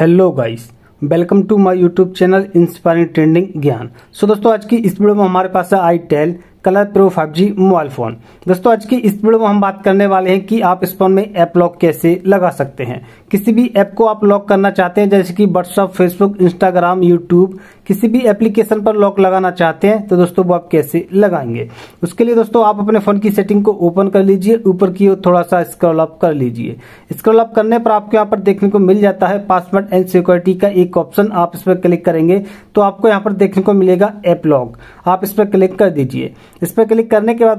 hello guys welcome to my YouTube channel inspiring trending ज्ञान so दोस्तों आज की इस वीडियो में हमारे पास है itel color pro five G mobile phone दोस्तों आज की इस वीडियो में हम बात करने वाले हैं कि आप इस फोन में ऐप लॉक कैसे लगा सकते हैं किसी भी ऐप को आप लॉक करना चाहते हैं जैसे कि व्हाट्सअप फेसबुक इंस्टाग्राम यूट्यूब किसी भी एप्लीकेशन पर लॉक लगाना चाहते हैं तो दोस्तों वो आप कैसे लगाएंगे उसके लिए दोस्तों आप अपने फोन की सेटिंग को ओपन कर लीजिए ऊपर की ओर थोड़ा सा स्क्रॉल अप कर लीजिए स्क्रॉल अप करने पर आपको यहाँ पर देखने को मिल जाता है पासवर्ड एंड सिक्योरिटी का एक ऑप्शन आप इस पर क्लिक करेंगे तो आपको यहाँ पर देखने को मिलेगा एप लॉक आप इस पर क्लिक कर दीजिए इस पर क्लिक करने के बाद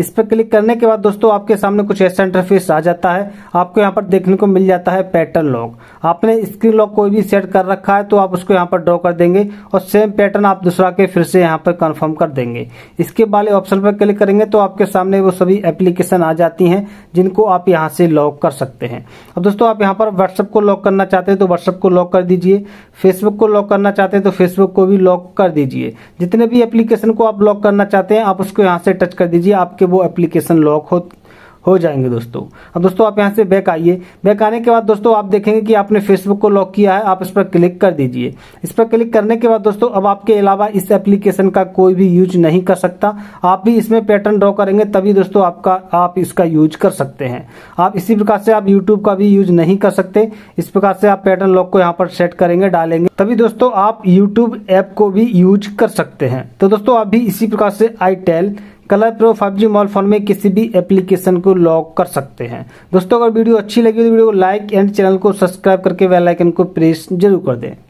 इस पर क्लिक करने के बाद दोस्तों आपके सामने कुछ ऐसा इंटरफेस आ जाता है आपको यहाँ पर देखने को मिल जाता है पैटर्न लॉक आपने स्क्रीन लॉक कोई भी सेट कर रखा है तो आप उसको यहाँ पर ड्रॉ कर देंगे और सेम पैटर्न आप दूसरा के फिर से यहाँ पर कन्फर्म कर देंगे इसके वाले ऑप्शन पर क्लिक करेंगे तो आपके सामने वो सभी एप्लीकेशन आ जाती है जिनको आप यहाँ से लॉक कर सकते हैं अब दोस्तों आप यहाँ पर व्हाट्सअप को लॉक करना चाहते हैं तो व्हाट्सअप को लॉक कर दीजिए फेसबुक को लॉक करना चाहते हैं तो फेसबुक को भी लॉक कर दीजिए जितने भी एप्लीकेशन को आप लॉक करना चाहते हैं आप उसको यहाँ से टच कर दीजिए आपके वो एप्लीकेशन लॉक हो हो जाएंगे दोस्तों अब दोस्तों आप यहां से बैक आइए बैक आने के बाद दोस्तों आप देखेंगे कि आपने फेसबुक को लॉक किया है आप इस पर क्लिक कर दीजिए इस पर क्लिक करने के बाद दोस्तों अब आपके अलावा इस एप्लीकेशन का कोई भी यूज नहीं कर सकता आप भी इसमें पैटर्न ड्रॉ करेंगे तभी दोस्तों आपका आप इसका यूज कर सकते हैं आप इसी प्रकार से आप यूट्यूब का भी यूज नहीं कर सकते इस प्रकार से आप पैटर्न लॉक को यहाँ पर सेट करेंगे डालेंगे तभी दोस्तों आप यूट्यूब ऐप को भी यूज कर सकते हैं तो दोस्तों आप भी इसी प्रकार से I color pro five G mobile phone में किसी भी एप्लीकेशन को लॉक कर सकते हैं दोस्तों अगर वीडियो अच्छी लगी तो वीडियो को लाइक एंड चैनल को सब्सक्राइब करके वेलाइकन को प्रेस जरूर कर दें